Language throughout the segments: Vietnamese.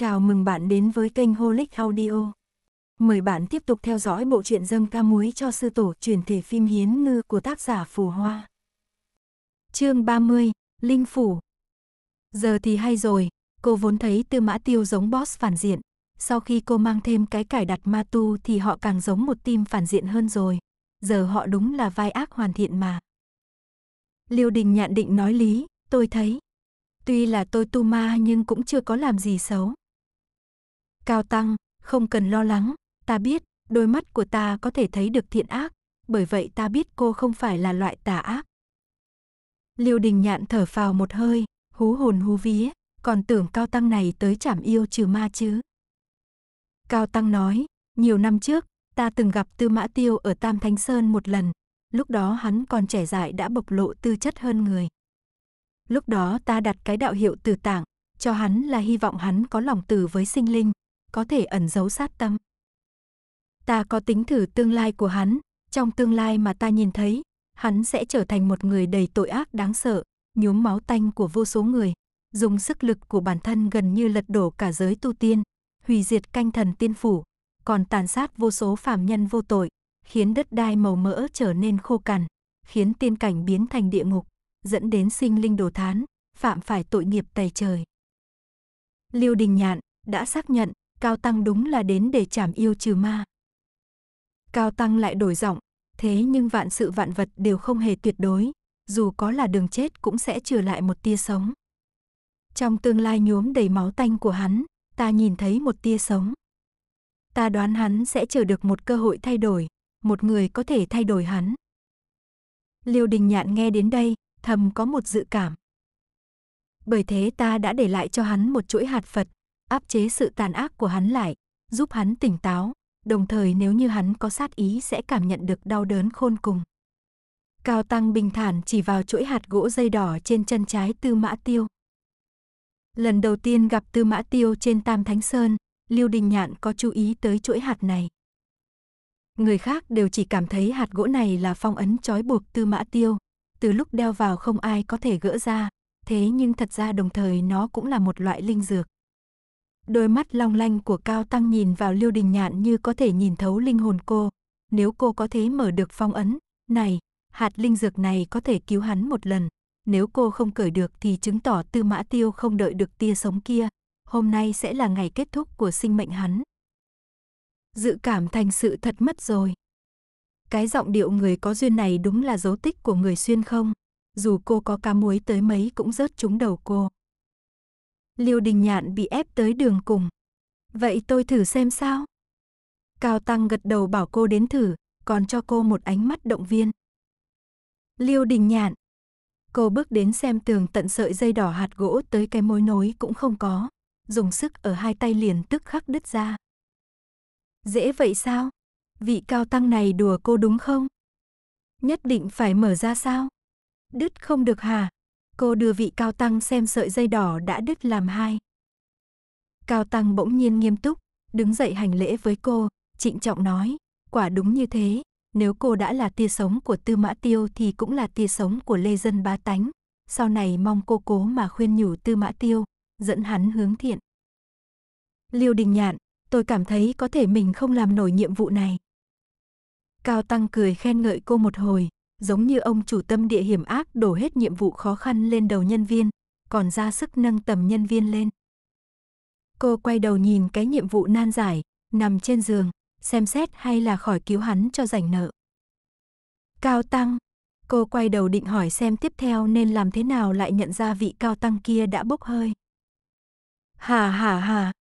Chào mừng bạn đến với kênh Holic Audio. Mời bạn tiếp tục theo dõi bộ truyện dâm ca muối cho sư tổ truyền thể phim Hiến Ngư của tác giả Phù Hoa. chương 30, Linh Phủ Giờ thì hay rồi, cô vốn thấy tư mã tiêu giống boss phản diện. Sau khi cô mang thêm cái cải đặt ma tu thì họ càng giống một team phản diện hơn rồi. Giờ họ đúng là vai ác hoàn thiện mà. Liêu đình nhạn định nói lý, tôi thấy. Tuy là tôi tu ma nhưng cũng chưa có làm gì xấu. Cao Tăng, không cần lo lắng, ta biết, đôi mắt của ta có thể thấy được thiện ác, bởi vậy ta biết cô không phải là loại tà ác. Liêu đình nhạn thở phào một hơi, hú hồn hú vía, còn tưởng Cao Tăng này tới chảm yêu trừ ma chứ. Cao Tăng nói, nhiều năm trước, ta từng gặp Tư Mã Tiêu ở Tam Thánh Sơn một lần, lúc đó hắn còn trẻ dại đã bộc lộ tư chất hơn người. Lúc đó ta đặt cái đạo hiệu từ tạng, cho hắn là hy vọng hắn có lòng từ với sinh linh, có thể ẩn giấu sát tâm. Ta có tính thử tương lai của hắn, trong tương lai mà ta nhìn thấy, hắn sẽ trở thành một người đầy tội ác đáng sợ, nhuốm máu tanh của vô số người, dùng sức lực của bản thân gần như lật đổ cả giới tu tiên, hủy diệt canh thần tiên phủ, còn tàn sát vô số phàm nhân vô tội, khiến đất đai màu mỡ trở nên khô cằn, khiến tiên cảnh biến thành địa ngục, dẫn đến sinh linh đồ thán, phạm phải tội nghiệp tày trời. Lưu Đình Nhạn đã xác nhận Cao Tăng đúng là đến để trảm yêu trừ ma. Cao Tăng lại đổi giọng, thế nhưng vạn sự vạn vật đều không hề tuyệt đối, dù có là đường chết cũng sẽ trừ lại một tia sống. Trong tương lai nhuốm đầy máu tanh của hắn, ta nhìn thấy một tia sống. Ta đoán hắn sẽ chờ được một cơ hội thay đổi, một người có thể thay đổi hắn. Liêu Đình Nhạn nghe đến đây, thầm có một dự cảm. Bởi thế ta đã để lại cho hắn một chuỗi hạt Phật, áp chế sự tàn ác của hắn lại, giúp hắn tỉnh táo, đồng thời nếu như hắn có sát ý sẽ cảm nhận được đau đớn khôn cùng. Cao Tăng bình thản chỉ vào chuỗi hạt gỗ dây đỏ trên chân trái Tư Mã Tiêu. Lần đầu tiên gặp Tư Mã Tiêu trên Tam Thánh Sơn, Lưu Đình Nhạn có chú ý tới chuỗi hạt này. Người khác đều chỉ cảm thấy hạt gỗ này là phong ấn trói buộc Tư Mã Tiêu, từ lúc đeo vào không ai có thể gỡ ra, thế nhưng thật ra đồng thời nó cũng là một loại linh dược. Đôi mắt long lanh của Cao Tăng nhìn vào Liêu Đình Nhạn như có thể nhìn thấu linh hồn cô. Nếu cô có thể mở được phong ấn, này, hạt linh dược này có thể cứu hắn một lần. Nếu cô không cởi được thì chứng tỏ Tư Mã Tiêu không đợi được tia sống kia. Hôm nay sẽ là ngày kết thúc của sinh mệnh hắn. Dự cảm thành sự thật mất rồi. Cái giọng điệu người có duyên này đúng là dấu tích của người xuyên không. Dù cô có cá muối tới mấy cũng rớt trúng đầu cô. Liêu Đình Nhạn bị ép tới đường cùng. Vậy tôi thử xem sao? Cao Tăng gật đầu bảo cô đến thử, còn cho cô một ánh mắt động viên. Liêu Đình Nhạn. Cô bước đến xem tường tận sợi dây đỏ hạt gỗ tới cái mối nối cũng không có, dùng sức ở hai tay liền tức khắc đứt ra. Dễ vậy sao? Vị cao tăng này đùa cô đúng không? Nhất định phải mở ra sao? Đứt không được hà? Cô đưa vị cao tăng xem sợi dây đỏ đã đứt làm hai. Cao tăng bỗng nhiên nghiêm túc, đứng dậy hành lễ với cô, trịnh trọng nói, quả đúng như thế, nếu cô đã là tia sống của Tư Mã Tiêu thì cũng là tia sống của Lê Dân Bá Tánh, sau này mong cô cố mà khuyên nhủ Tư Mã Tiêu, dẫn hắn hướng thiện. Liêu Đình Nhạn, tôi cảm thấy có thể mình không làm nổi nhiệm vụ này. Cao Tăng cười khen ngợi cô một hồi, giống như ông chủ tâm địa hiểm ác đổ hết nhiệm vụ khó khăn lên đầu nhân viên, còn ra sức nâng tầm nhân viên lên. Cô quay đầu nhìn cái nhiệm vụ nan giải, nằm trên giường, xem xét hay là khỏi cứu hắn cho rảnh nợ. Cao Tăng, cô quay đầu định hỏi xem tiếp theo nên làm thế nào lại nhận ra vị Cao Tăng kia đã bốc hơi. Hà hà hà,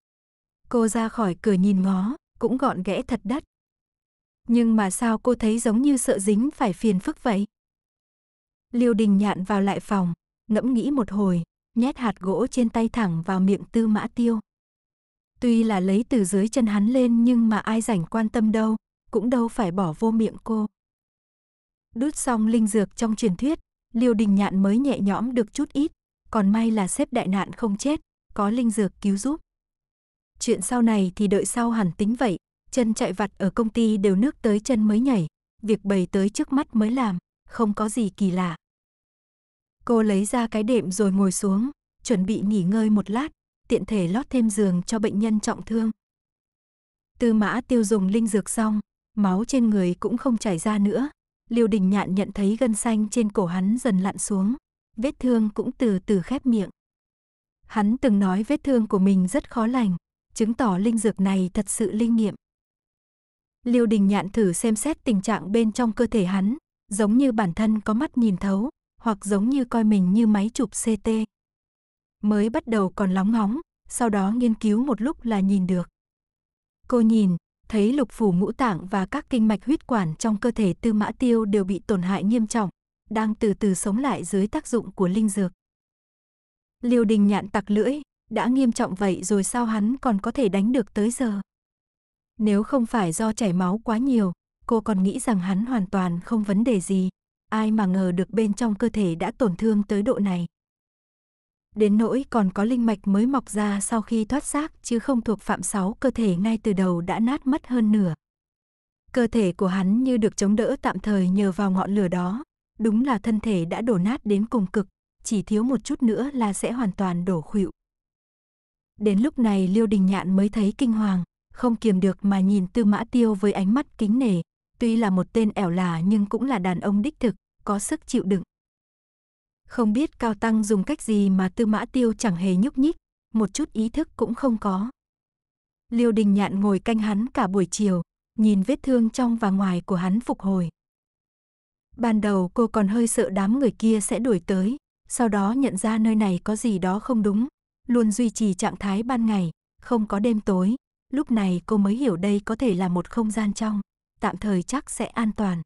cô ra khỏi cửa nhìn ngó, cũng gọn ghẽ thật đắt, nhưng mà sao cô thấy giống như sợ dính phải phiền phức vậy? Liêu đình nhạn vào lại phòng, ngẫm nghĩ một hồi, nhét hạt gỗ trên tay thẳng vào miệng tư mã tiêu. Tuy là lấy từ dưới chân hắn lên nhưng mà ai rảnh quan tâm đâu, cũng đâu phải bỏ vô miệng cô. Đút xong linh dược trong truyền thuyết, liêu đình nhạn mới nhẹ nhõm được chút ít, còn may là xếp đại nạn không chết, có linh dược cứu giúp. Chuyện sau này thì đợi sau hẳn tính vậy, chân chạy vặt ở công ty đều nước tới chân mới nhảy, việc bày tới trước mắt mới làm, không có gì kỳ lạ. Cô lấy ra cái đệm rồi ngồi xuống, chuẩn bị nghỉ ngơi một lát, tiện thể lót thêm giường cho bệnh nhân trọng thương. Tư mã tiêu dùng linh dược xong, máu trên người cũng không chảy ra nữa. Liêu đình nhạn nhận thấy gân xanh trên cổ hắn dần lặn xuống, vết thương cũng từ từ khép miệng. Hắn từng nói vết thương của mình rất khó lành, chứng tỏ linh dược này thật sự linh nghiệm. Liêu Đình Nhạn thử xem xét tình trạng bên trong cơ thể hắn, giống như bản thân có mắt nhìn thấu, hoặc giống như coi mình như máy chụp CT. Mới bắt đầu còn lóng ngóng, sau đó nghiên cứu một lúc là nhìn được. Cô nhìn, thấy lục phủ ngũ tạng và các kinh mạch huyết quản trong cơ thể Tư Mã Tiêu đều bị tổn hại nghiêm trọng, đang từ từ sống lại dưới tác dụng của linh dược. Liêu Đình Nhạn tặc lưỡi, đã nghiêm trọng vậy rồi sao hắn còn có thể đánh được tới giờ? Nếu không phải do chảy máu quá nhiều, cô còn nghĩ rằng hắn hoàn toàn không vấn đề gì. Ai mà ngờ được bên trong cơ thể đã tổn thương tới độ này. Đến nỗi còn có linh mạch mới mọc ra sau khi thoát xác chứ không thuộc phạm sáu cơ thể ngay từ đầu đã nát mất hơn nửa. Cơ thể của hắn như được chống đỡ tạm thời nhờ vào ngọn lửa đó. Đúng là thân thể đã đổ nát đến cùng cực, chỉ thiếu một chút nữa là sẽ hoàn toàn đổ khuỵu. Đến lúc này Liêu Đình Nhạn mới thấy kinh hoàng, không kiềm được mà nhìn Tư Mã Tiêu với ánh mắt kính nể, tuy là một tên ẻo là nhưng cũng là đàn ông đích thực, có sức chịu đựng. Không biết Cao Tăng dùng cách gì mà Tư Mã Tiêu chẳng hề nhúc nhích, một chút ý thức cũng không có. Liêu Đình Nhạn ngồi canh hắn cả buổi chiều, nhìn vết thương trong và ngoài của hắn phục hồi. Ban đầu cô còn hơi sợ đám người kia sẽ đuổi tới, sau đó nhận ra nơi này có gì đó không đúng, luôn duy trì trạng thái ban ngày, không có đêm tối, Lúc này cô mới hiểu đây có thể là một không gian trong, tạm thời chắc sẽ an toàn.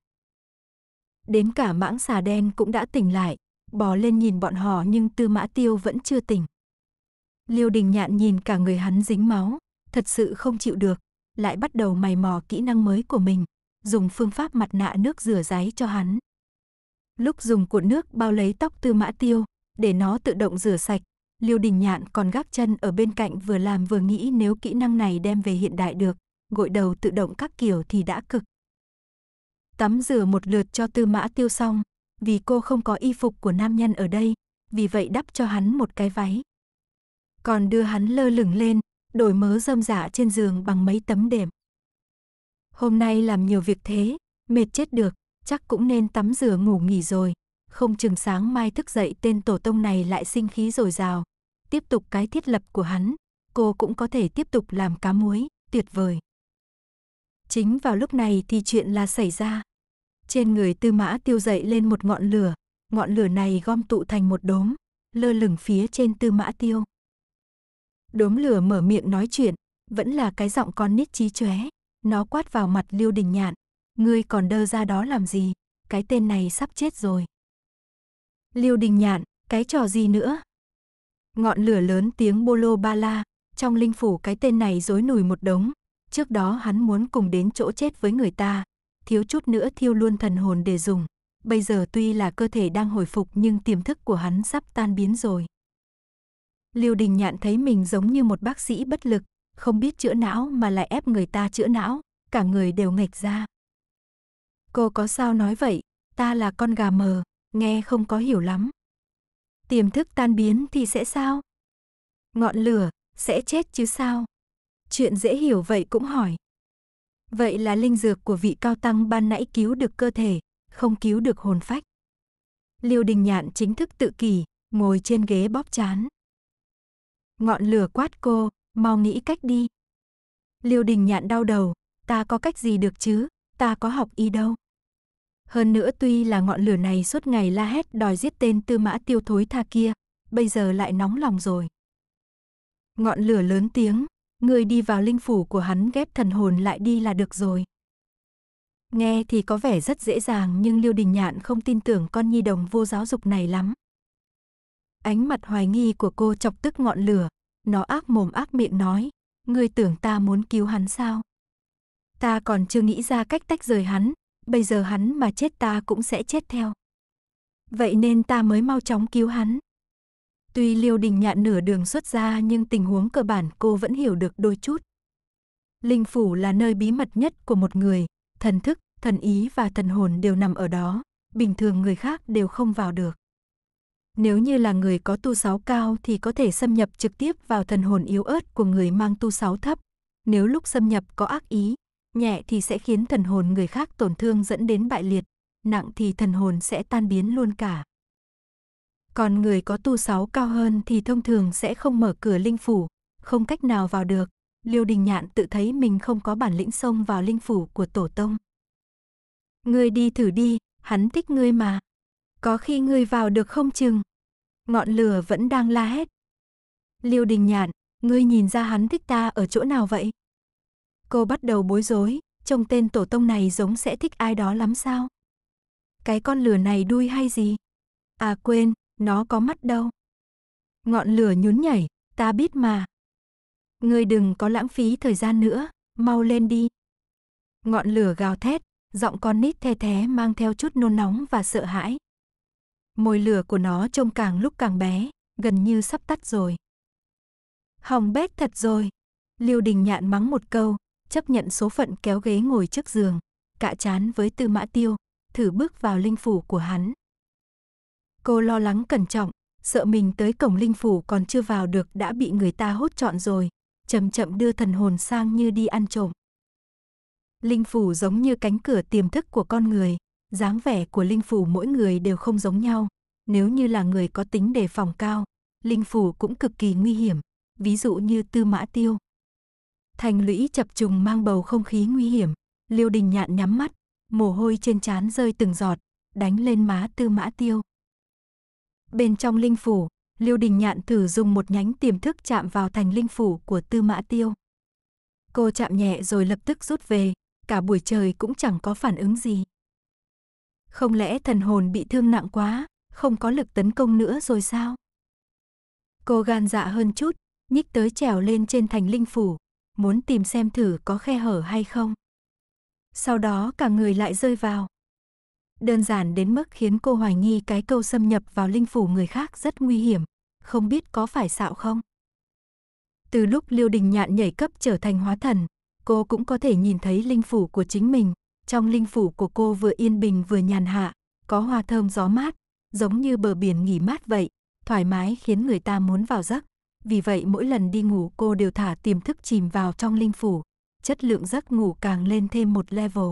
Đến cả mãng xà đen cũng đã tỉnh lại, bò lên nhìn bọn họ nhưng tư mã tiêu vẫn chưa tỉnh. Liêu đình nhạn nhìn cả người hắn dính máu, thật sự không chịu được, lại bắt đầu mày mò kỹ năng mới của mình, dùng phương pháp mặt nạ nước rửa ráy cho hắn. Lúc dùng cuộn nước bao lấy tóc tư mã tiêu, để nó tự động rửa sạch, Liêu Đình Nhạn còn gác chân ở bên cạnh vừa làm vừa nghĩ nếu kỹ năng này đem về hiện đại được, gội đầu tự động các kiểu thì đã cực. Tắm rửa một lượt cho tư mã tiêu xong, vì cô không có y phục của nam nhân ở đây, vì vậy đắp cho hắn một cái váy. Còn đưa hắn lơ lửng lên, đổi mớ rơm rạ dạ trên giường bằng mấy tấm đệm. Hôm nay làm nhiều việc thế, mệt chết được, chắc cũng nên tắm rửa ngủ nghỉ rồi, không chừng sáng mai thức dậy tên tổ tông này lại sinh khí rồi rào, tiếp tục cái thiết lập của hắn, cô cũng có thể tiếp tục làm cá muối, tuyệt vời. Chính vào lúc này thì chuyện là xảy ra. Trên người tư mã tiêu dậy lên một ngọn lửa, ngọn lửa này gom tụ thành một đốm, lơ lửng phía trên tư mã tiêu. Đốm lửa mở miệng nói chuyện, vẫn là cái giọng con nít trí chóe, nó quát vào mặt liêu đình nhạn. Ngươi còn đơ ra đó làm gì, cái tên này sắp chết rồi. Liêu đình nhạn, cái trò gì nữa? Ngọn lửa lớn tiếng bolo ba la, trong linh phủ cái tên này dối nùi một đống, trước đó hắn muốn cùng đến chỗ chết với người ta, thiếu chút nữa thiêu luôn thần hồn để dùng. Bây giờ tuy là cơ thể đang hồi phục nhưng tiềm thức của hắn sắp tan biến rồi. Liêu Đình Nhạn thấy mình giống như một bác sĩ bất lực, không biết chữa não mà lại ép người ta chữa não, cả người đều nghệch ra. Cô có sao nói vậy, ta là con gà mờ, nghe không có hiểu lắm tiềm thức tan biến thì sẽ sao? Ngọn lửa, sẽ chết chứ sao? Chuyện dễ hiểu vậy cũng hỏi. Vậy là linh dược của vị cao tăng ban nãy cứu được cơ thể, không cứu được hồn phách. Liêu đình nhạn chính thức tự kỳ ngồi trên ghế bóp chán. Ngọn lửa quát cô, mau nghĩ cách đi. Liêu đình nhạn đau đầu, ta có cách gì được chứ, ta có học y đâu. Hơn nữa tuy là ngọn lửa này suốt ngày la hét đòi giết tên tư mã tiêu thối tha kia, bây giờ lại nóng lòng rồi. Ngọn lửa lớn tiếng, người đi vào linh phủ của hắn ghép thần hồn lại đi là được rồi. Nghe thì có vẻ rất dễ dàng nhưng Liêu Đình Nhạn không tin tưởng con nhi đồng vô giáo dục này lắm. Ánh mặt hoài nghi của cô chọc tức ngọn lửa, nó ác mồm ác miệng nói, người tưởng ta muốn cứu hắn sao? Ta còn chưa nghĩ ra cách tách rời hắn, bây giờ hắn mà chết ta cũng sẽ chết theo. Vậy nên ta mới mau chóng cứu hắn. Tuy Liêu Đình Nhạn nửa đường xuất ra nhưng tình huống cơ bản cô vẫn hiểu được đôi chút. Linh phủ là nơi bí mật nhất của một người, thần thức, thần ý và thần hồn đều nằm ở đó, bình thường người khác đều không vào được. Nếu như là người có tu sáu cao thì có thể xâm nhập trực tiếp vào thần hồn yếu ớt của người mang tu sáu thấp. Nếu lúc xâm nhập có ác ý, nhẹ thì sẽ khiến thần hồn người khác tổn thương dẫn đến bại liệt, nặng thì thần hồn sẽ tan biến luôn cả. Còn người có tu sáu cao hơn thì thông thường sẽ không mở cửa linh phủ, không cách nào vào được. Liêu Đình Nhạn tự thấy mình không có bản lĩnh xông vào linh phủ của tổ tông. Ngươi đi thử đi, hắn thích ngươi mà. Có khi ngươi vào được không chừng. Ngọn lửa vẫn đang la hét. Liêu Đình Nhạn, ngươi nhìn ra hắn thích ta ở chỗ nào vậy? Cô bắt đầu bối rối, trông tên tổ tông này giống sẽ thích ai đó lắm sao? Cái con lửa này đuôi hay gì? À quên, nó có mắt đâu. Ngọn lửa nhún nhảy, ta biết mà. Ngươi đừng có lãng phí thời gian nữa, mau lên đi. Ngọn lửa gào thét, giọng con nít the thé mang theo chút nôn nóng và sợ hãi. Môi lửa của nó trông càng lúc càng bé, gần như sắp tắt rồi. Hỏng bét thật rồi. Liêu đình nhạn mắng một câu, chấp nhận số phận kéo ghế ngồi trước giường, cạ chán với Tư Mã Tiêu, thử bước vào linh phủ của hắn. Cô lo lắng cẩn trọng, sợ mình tới cổng linh phủ còn chưa vào được đã bị người ta hốt trọn rồi, chậm chậm đưa thần hồn sang như đi ăn trộm. Linh phủ giống như cánh cửa tiềm thức của con người, dáng vẻ của linh phủ mỗi người đều không giống nhau, nếu như là người có tính đề phòng cao, linh phủ cũng cực kỳ nguy hiểm, ví dụ như Tư Mã Tiêu, Thành lũy chập trùng mang bầu không khí nguy hiểm. Liêu đình nhạn nhắm mắt, mồ hôi trên trán rơi từng giọt, đánh lên má tư mã tiêu. Bên trong linh phủ, Liêu đình nhạn thử dùng một nhánh tiềm thức chạm vào thành linh phủ của tư mã tiêu. Cô chạm nhẹ rồi lập tức rút về, cả buổi trời cũng chẳng có phản ứng gì. Không lẽ thần hồn bị thương nặng quá, không có lực tấn công nữa rồi sao? Cô gan dạ hơn chút, nhích tới trèo lên trên thành linh phủ, muốn tìm xem thử có khe hở hay không. Sau đó cả người lại rơi vào. Đơn giản đến mức khiến cô hoài nghi cái câu xâm nhập vào linh phủ người khác rất nguy hiểm, không biết có phải xạo không. Từ lúc Liêu Đình Nhạn nhảy cấp trở thành hóa thần, cô cũng có thể nhìn thấy linh phủ của chính mình. Trong linh phủ của cô vừa yên bình vừa nhàn hạ, có hoa thơm gió mát, giống như bờ biển nghỉ mát vậy, thoải mái khiến người ta muốn vào giấc vì vậy mỗi lần đi ngủ cô đều thả tiềm thức chìm vào trong linh phủ, chất lượng giấc ngủ càng lên thêm một level.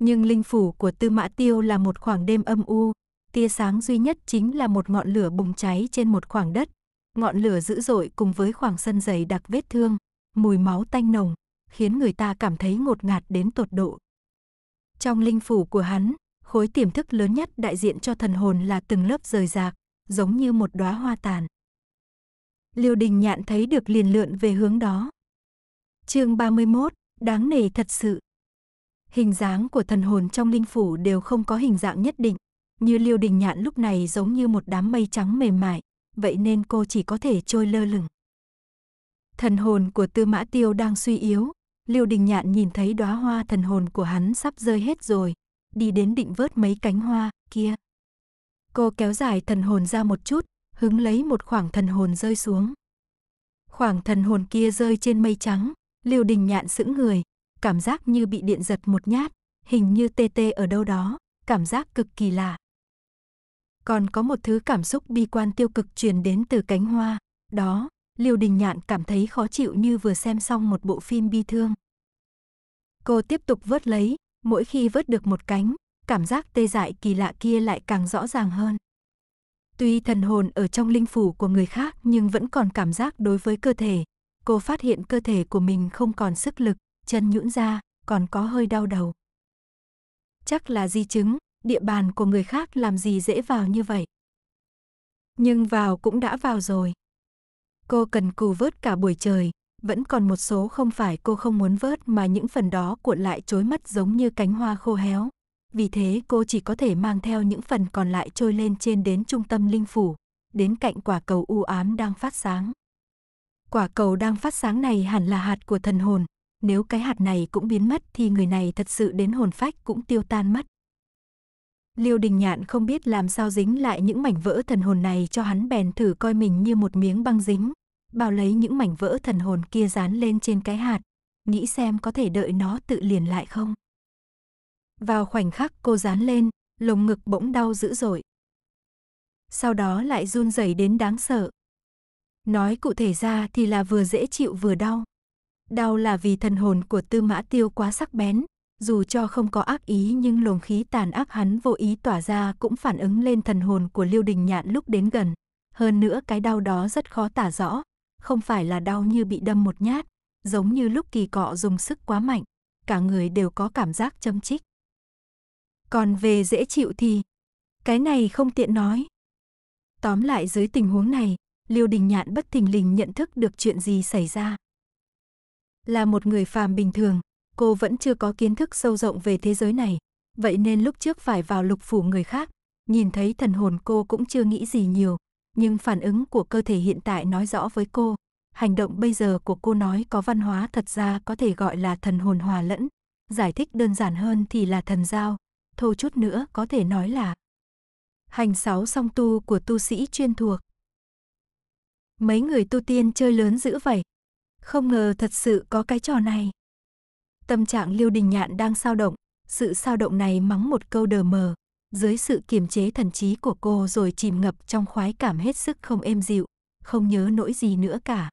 Nhưng linh phủ của Tư Mã Tiêu là một khoảng đêm âm u, tia sáng duy nhất chính là một ngọn lửa bùng cháy trên một khoảng đất, ngọn lửa dữ dội cùng với khoảng sân dày đặc vết thương, mùi máu tanh nồng, khiến người ta cảm thấy ngột ngạt đến tột độ. Trong linh phủ của hắn, khối tiềm thức lớn nhất đại diện cho thần hồn là từng lớp rời rạc, giống như một đóa hoa tàn. Liêu Đình Nhạn thấy được liền lượn về hướng đó. Chương 31, đáng nể thật sự. Hình dáng của thần hồn trong linh phủ đều không có hình dạng nhất định, như Liêu Đình Nhạn lúc này giống như một đám mây trắng mềm mại, vậy nên cô chỉ có thể trôi lơ lửng. Thần hồn của Tư Mã Tiêu đang suy yếu, Liêu Đình Nhạn nhìn thấy đóa hoa thần hồn của hắn sắp rơi hết rồi, đi đến định vớt mấy cánh hoa kia. Cô kéo dài thần hồn ra một chút, hứng lấy một khoảng thần hồn rơi xuống. Khoảng thần hồn kia rơi trên mây trắng, Liêu Đình Nhạn sững người, cảm giác như bị điện giật một nhát, hình như tê tê ở đâu đó, cảm giác cực kỳ lạ. Còn có một thứ cảm xúc bi quan tiêu cực truyền đến từ cánh hoa, đó, Liêu Đình Nhạn cảm thấy khó chịu như vừa xem xong một bộ phim bi thương. Cô tiếp tục vớt lấy, mỗi khi vớt được một cánh, cảm giác tê dại kỳ lạ kia lại càng rõ ràng hơn. Tuy thần hồn ở trong linh phủ của người khác nhưng vẫn còn cảm giác đối với cơ thể. Cô phát hiện cơ thể của mình không còn sức lực, chân nhũn ra, còn có hơi đau đầu. Chắc là di chứng, địa bàn của người khác làm gì dễ vào như vậy. Nhưng vào cũng đã vào rồi. Cô cần cù vớt cả buổi trời, vẫn còn một số không phải cô không muốn vớt mà những phần đó cuộn lại chối mất giống như cánh hoa khô héo vì thế cô chỉ có thể mang theo những phần còn lại trôi lên trên đến trung tâm linh phủ, đến cạnh quả cầu u ám đang phát sáng. Quả cầu đang phát sáng này hẳn là hạt của thần hồn, nếu cái hạt này cũng biến mất thì người này thật sự đến hồn phách cũng tiêu tan mất. Liêu Đình Nhạn không biết làm sao dính lại những mảnh vỡ thần hồn này cho hắn bèn thử coi mình như một miếng băng dính, bao lấy những mảnh vỡ thần hồn kia dán lên trên cái hạt, nghĩ xem có thể đợi nó tự liền lại không. Vào khoảnh khắc cô dán lên, lồng ngực bỗng đau dữ dội. Sau đó lại run rẩy đến đáng sợ. Nói cụ thể ra thì là vừa dễ chịu vừa đau. Đau là vì thần hồn của tư mã tiêu quá sắc bén, dù cho không có ác ý nhưng luồng khí tàn ác hắn vô ý tỏa ra cũng phản ứng lên thần hồn của Liêu Đình Nhạn lúc đến gần. Hơn nữa cái đau đó rất khó tả rõ, không phải là đau như bị đâm một nhát, giống như lúc kỳ cọ dùng sức quá mạnh, cả người đều có cảm giác châm chích. Còn về dễ chịu thì, cái này không tiện nói. Tóm lại dưới tình huống này, Liêu Đình Nhạn bất thình lình nhận thức được chuyện gì xảy ra. Là một người phàm bình thường, cô vẫn chưa có kiến thức sâu rộng về thế giới này, vậy nên lúc trước phải vào lục phủ người khác, nhìn thấy thần hồn cô cũng chưa nghĩ gì nhiều, nhưng phản ứng của cơ thể hiện tại nói rõ với cô, hành động bây giờ của cô nói có văn hóa thật ra có thể gọi là thần hồn hòa lẫn, giải thích đơn giản hơn thì là thần giao, thô chút nữa có thể nói là hành sáu song tu của tu sĩ chuyên thuộc. Mấy người tu tiên chơi lớn dữ vậy, không ngờ thật sự có cái trò này. Tâm trạng Liêu Đình Nhạn đang sao động, sự sao động này mắng một câu đờ mờ, dưới sự kiềm chế thần trí của cô rồi chìm ngập trong khoái cảm hết sức không êm dịu, không nhớ nỗi gì nữa cả.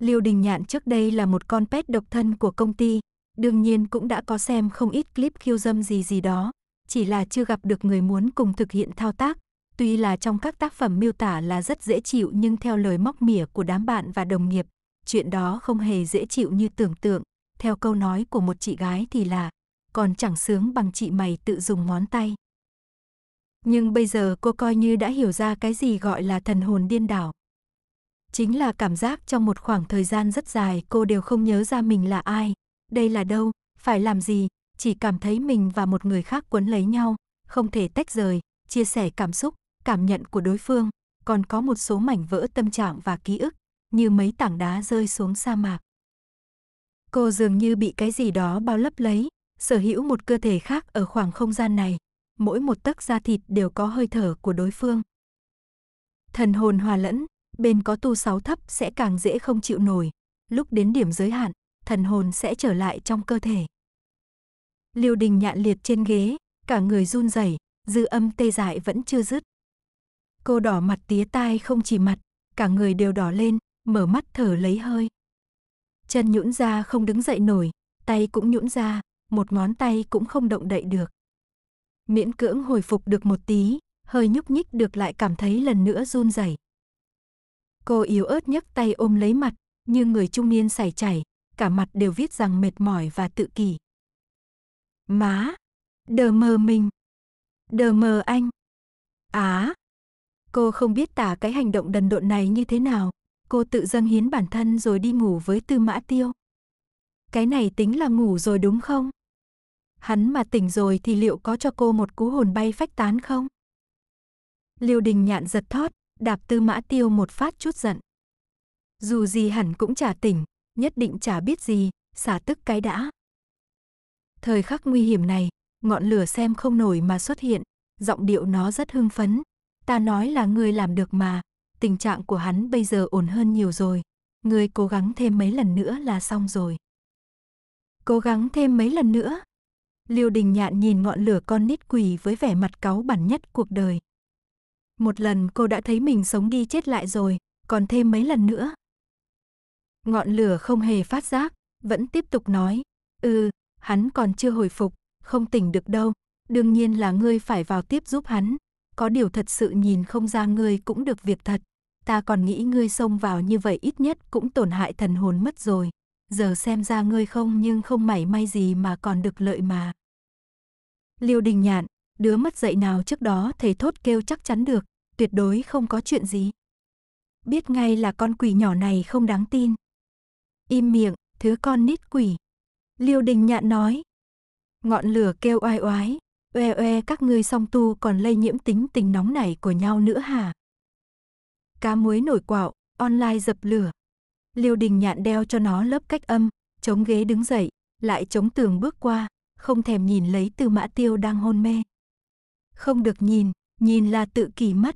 Liêu Đình Nhạn trước đây là một con pet độc thân của công ty, đương nhiên cũng đã có xem không ít clip khiêu dâm gì gì đó, chỉ là chưa gặp được người muốn cùng thực hiện thao tác. Tuy là trong các tác phẩm miêu tả là rất dễ chịu nhưng theo lời móc mỉa của đám bạn và đồng nghiệp, chuyện đó không hề dễ chịu như tưởng tượng. Theo câu nói của một chị gái thì là, còn chẳng sướng bằng chị mày tự dùng ngón tay. Nhưng bây giờ cô coi như đã hiểu ra cái gì gọi là thần hồn điên đảo. Chính là cảm giác trong một khoảng thời gian rất dài cô đều không nhớ ra mình là ai, đây là đâu, phải làm gì, chỉ cảm thấy mình và một người khác quấn lấy nhau, không thể tách rời, chia sẻ cảm xúc, cảm nhận của đối phương, còn có một số mảnh vỡ tâm trạng và ký ức, như mấy tảng đá rơi xuống sa mạc. Cô dường như bị cái gì đó bao lấp lấy, sở hữu một cơ thể khác ở khoảng không gian này, mỗi một tấc da thịt đều có hơi thở của đối phương. Thần hồn hòa lẫn, bên có tu sáu thấp sẽ càng dễ không chịu nổi, lúc đến điểm giới hạn, thần hồn sẽ trở lại trong cơ thể. Liêu đình nhạn liệt trên ghế, cả người run rẩy, dư âm tê dại vẫn chưa dứt. Cô đỏ mặt tía tai không chỉ mặt, cả người đều đỏ lên, mở mắt thở lấy hơi. Chân nhũn ra không đứng dậy nổi, tay cũng nhũn ra, một ngón tay cũng không động đậy được. Miễn cưỡng hồi phục được một tí, hơi nhúc nhích được lại cảm thấy lần nữa run rẩy. Cô yếu ớt nhấc tay ôm lấy mặt, như người trung niên sải chảy, cả mặt đều viết rằng mệt mỏi và tự kỷ. Má, đờ mờ mình, đờ mờ anh. Á, à, cô không biết tả cái hành động đần độn này như thế nào, cô tự dâng hiến bản thân rồi đi ngủ với tư mã tiêu. Cái này tính là ngủ rồi đúng không? Hắn mà tỉnh rồi thì liệu có cho cô một cú hồn bay phách tán không? Liêu đình nhạn giật thót, đạp tư mã tiêu một phát chút giận. Dù gì hẳn cũng trả tỉnh, nhất định chả biết gì, xả tức cái đã. Thời khắc nguy hiểm này, ngọn lửa xem không nổi mà xuất hiện, giọng điệu nó rất hưng phấn. Ta nói là ngươi làm được mà, tình trạng của hắn bây giờ ổn hơn nhiều rồi. Ngươi cố gắng thêm mấy lần nữa là xong rồi. Cố gắng thêm mấy lần nữa? Liêu đình nhạn nhìn ngọn lửa con nít quỷ với vẻ mặt cáu bản nhất cuộc đời. Một lần cô đã thấy mình sống đi chết lại rồi, còn thêm mấy lần nữa. Ngọn lửa không hề phát giác, vẫn tiếp tục nói, ừ, hắn còn chưa hồi phục, không tỉnh được đâu, đương nhiên là ngươi phải vào tiếp giúp hắn, có điều thật sự nhìn không ra ngươi cũng được việc thật, ta còn nghĩ ngươi xông vào như vậy ít nhất cũng tổn hại thần hồn mất rồi, giờ xem ra ngươi không nhưng không mảy may gì mà còn được lợi mà. Liêu Đình Nhạn, đứa mất dậy nào trước đó thầy thốt kêu chắc chắn được, tuyệt đối không có chuyện gì. Biết ngay là con quỷ nhỏ này không đáng tin. Im miệng, thứ con nít quỷ. Liêu đình nhạn nói. Ngọn lửa kêu oai oái, oe oe các ngươi song tu còn lây nhiễm tính tình nóng nảy của nhau nữa hả? Cá muối nổi quạo, online dập lửa. Liêu đình nhạn đeo cho nó lớp cách âm, chống ghế đứng dậy, lại chống tường bước qua, không thèm nhìn lấy từ mã tiêu đang hôn mê. Không được nhìn, nhìn là tự kỷ mất.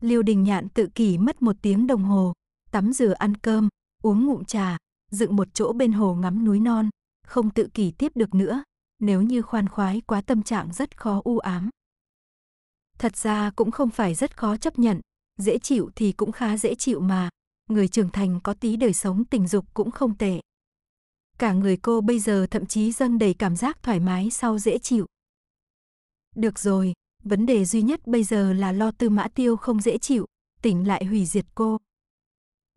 Liêu đình nhạn tự kỷ mất một tiếng đồng hồ, tắm rửa ăn cơm, uống ngụm trà, dựng một chỗ bên hồ ngắm núi non, không tự kỷ tiếp được nữa, nếu như khoan khoái quá tâm trạng rất khó u ám. Thật ra cũng không phải rất khó chấp nhận, dễ chịu thì cũng khá dễ chịu mà, người trưởng thành có tí đời sống tình dục cũng không tệ. Cả người cô bây giờ thậm chí dâng đầy cảm giác thoải mái sau dễ chịu. Được rồi, vấn đề duy nhất bây giờ là lo tư mã tiêu không dễ chịu, tỉnh lại hủy diệt cô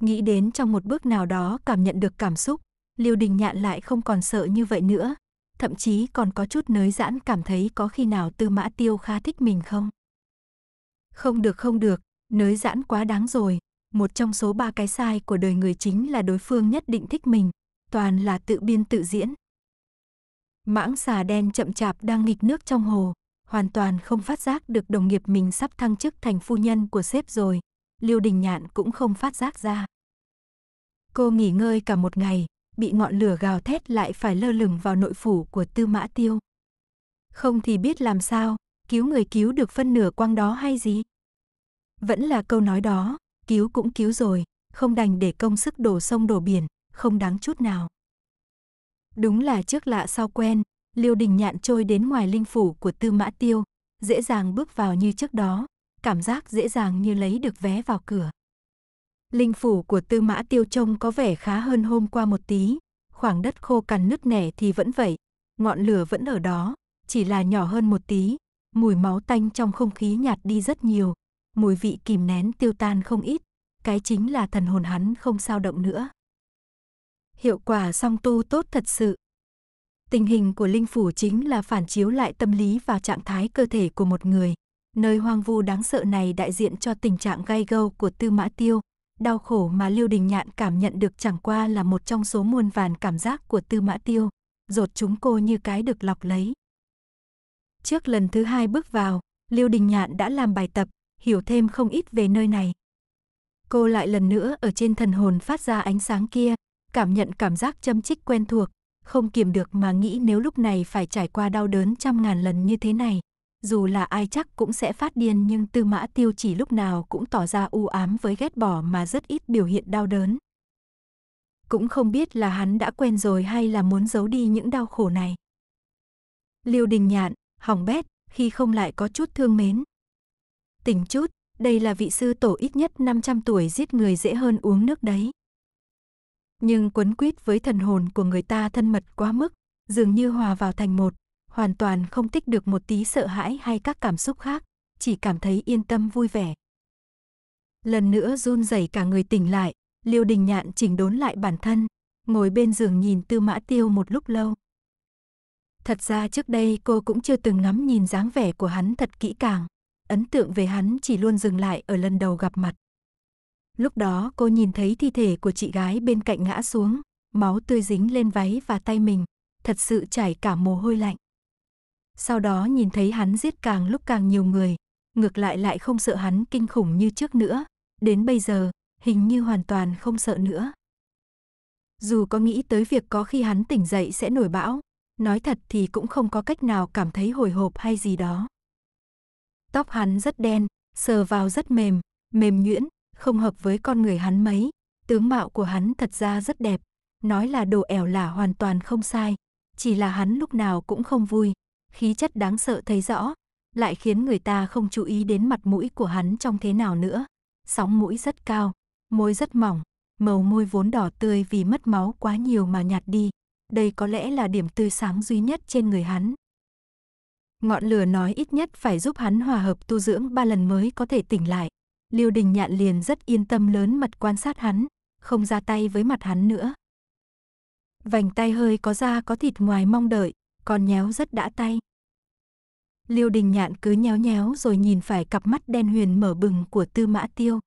nghĩ đến trong một bước nào đó cảm nhận được cảm xúc, Liêu Đình Nhạn lại không còn sợ như vậy nữa, thậm chí còn có chút nới giãn cảm thấy có khi nào Tư Mã Tiêu khá thích mình không. Không được không được, nới giãn quá đáng rồi, một trong số ba cái sai của đời người chính là đối phương nhất định thích mình, toàn là tự biên tự diễn. Mãng xà đen chậm chạp đang nghịch nước trong hồ, hoàn toàn không phát giác được đồng nghiệp mình sắp thăng chức thành phu nhân của sếp rồi, Lưu Đình Nhạn cũng không phát giác ra. Cô nghỉ ngơi cả một ngày, bị ngọn lửa gào thét lại phải lơ lửng vào nội phủ của Tư Mã Tiêu. Không thì biết làm sao, cứu người cứu được phân nửa quang đó hay gì? Vẫn là câu nói đó, cứu cũng cứu rồi, không đành để công sức đổ sông đổ biển, không đáng chút nào. Đúng là trước lạ sau quen, Liêu Đình Nhạn trôi đến ngoài linh phủ của Tư Mã Tiêu, dễ dàng bước vào như trước đó, cảm giác dễ dàng như lấy được vé vào cửa. Linh phủ của Tư Mã Tiêu trông có vẻ khá hơn hôm qua một tí, khoảng đất khô cằn nứt nẻ thì vẫn vậy, ngọn lửa vẫn ở đó, chỉ là nhỏ hơn một tí, mùi máu tanh trong không khí nhạt đi rất nhiều, mùi vị kìm nén tiêu tan không ít, cái chính là thần hồn hắn không sao động nữa. Hiệu quả song tu tốt thật sự. Tình hình của linh phủ chính là phản chiếu lại tâm lý và trạng thái cơ thể của một người, Nơi hoang vu đáng sợ này đại diện cho tình trạng gai gâu của Tư Mã Tiêu, đau khổ mà Lưu Đình Nhạn cảm nhận được chẳng qua là một trong số muôn vàn cảm giác của Tư Mã Tiêu, dột chúng cô như cái được lọc lấy. Trước lần thứ hai bước vào, Lưu Đình Nhạn đã làm bài tập, hiểu thêm không ít về nơi này. Cô lại lần nữa ở trên thần hồn phát ra ánh sáng kia, cảm nhận cảm giác châm chích quen thuộc, không kiềm được mà nghĩ nếu lúc này phải trải qua đau đớn trăm ngàn lần như thế này, dù là ai chắc cũng sẽ phát điên nhưng Tư Mã Tiêu chỉ lúc nào cũng tỏ ra u ám với ghét bỏ mà rất ít biểu hiện đau đớn. Cũng không biết là hắn đã quen rồi hay là muốn giấu đi những đau khổ này. Liêu Đình Nhạn, hỏng bét, khi không lại có chút thương mến. Tỉnh chút, đây là vị sư tổ ít nhất 500 tuổi giết người dễ hơn uống nước đấy. Nhưng quấn quýt với thần hồn của người ta thân mật quá mức, dường như hòa vào thành một, hoàn toàn không tích được một tí sợ hãi hay các cảm xúc khác, chỉ cảm thấy yên tâm vui vẻ. Lần nữa run rẩy cả người tỉnh lại, Liêu Đình Nhạn chỉnh đốn lại bản thân, ngồi bên giường nhìn Tư Mã Tiêu một lúc lâu. Thật ra trước đây cô cũng chưa từng ngắm nhìn dáng vẻ của hắn thật kỹ càng, ấn tượng về hắn chỉ luôn dừng lại ở lần đầu gặp mặt. Lúc đó cô nhìn thấy thi thể của chị gái bên cạnh ngã xuống, máu tươi dính lên váy và tay mình, thật sự chảy cả mồ hôi lạnh sau đó nhìn thấy hắn giết càng lúc càng nhiều người, ngược lại lại không sợ hắn kinh khủng như trước nữa, đến bây giờ, hình như hoàn toàn không sợ nữa. Dù có nghĩ tới việc có khi hắn tỉnh dậy sẽ nổi bão, nói thật thì cũng không có cách nào cảm thấy hồi hộp hay gì đó. Tóc hắn rất đen, sờ vào rất mềm, mềm nhuyễn, không hợp với con người hắn mấy, tướng mạo của hắn thật ra rất đẹp, nói là đồ ẻo là hoàn toàn không sai, chỉ là hắn lúc nào cũng không vui, khí chất đáng sợ thấy rõ, lại khiến người ta không chú ý đến mặt mũi của hắn trong thế nào nữa. Sóng mũi rất cao, môi rất mỏng, màu môi vốn đỏ tươi vì mất máu quá nhiều mà nhạt đi. Đây có lẽ là điểm tươi sáng duy nhất trên người hắn. Ngọn lửa nói ít nhất phải giúp hắn hòa hợp tu dưỡng ba lần mới có thể tỉnh lại. Liêu đình nhạn liền rất yên tâm lớn mật quan sát hắn, không ra tay với mặt hắn nữa. Vành tay hơi có da có thịt ngoài mong đợi, còn nhéo rất đã tay. Liêu Đình Nhạn cứ nhéo nhéo rồi nhìn phải cặp mắt đen huyền mở bừng của Tư Mã Tiêu.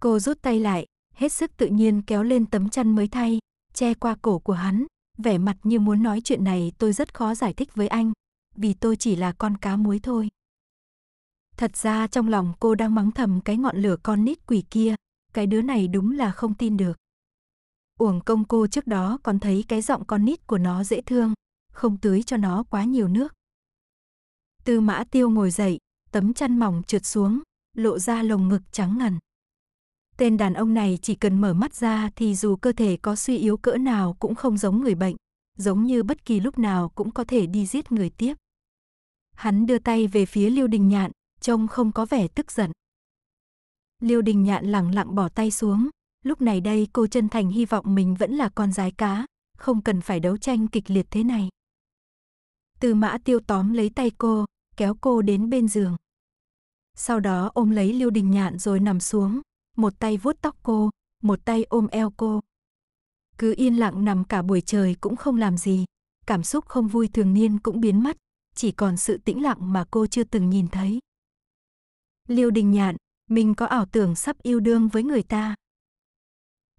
Cô rút tay lại, hết sức tự nhiên kéo lên tấm chăn mới thay, che qua cổ của hắn, vẻ mặt như muốn nói chuyện này tôi rất khó giải thích với anh, vì tôi chỉ là con cá muối thôi. Thật ra trong lòng cô đang mắng thầm cái ngọn lửa con nít quỷ kia, cái đứa này đúng là không tin được. Uổng công cô trước đó còn thấy cái giọng con nít của nó dễ thương, không tưới cho nó quá nhiều nước. Tư mã tiêu ngồi dậy, tấm chăn mỏng trượt xuống, lộ ra lồng ngực trắng ngần. Tên đàn ông này chỉ cần mở mắt ra thì dù cơ thể có suy yếu cỡ nào cũng không giống người bệnh, giống như bất kỳ lúc nào cũng có thể đi giết người tiếp. Hắn đưa tay về phía Liêu Đình Nhạn, trông không có vẻ tức giận. Liêu Đình Nhạn lẳng lặng bỏ tay xuống, lúc này đây cô chân thành hy vọng mình vẫn là con gái cá, không cần phải đấu tranh kịch liệt thế này. Từ mã tiêu tóm lấy tay cô, kéo cô đến bên giường. Sau đó ôm lấy Lưu Đình Nhạn rồi nằm xuống, một tay vuốt tóc cô, một tay ôm eo cô. Cứ yên lặng nằm cả buổi trời cũng không làm gì, cảm xúc không vui thường niên cũng biến mất, chỉ còn sự tĩnh lặng mà cô chưa từng nhìn thấy. Lưu Đình Nhạn, mình có ảo tưởng sắp yêu đương với người ta.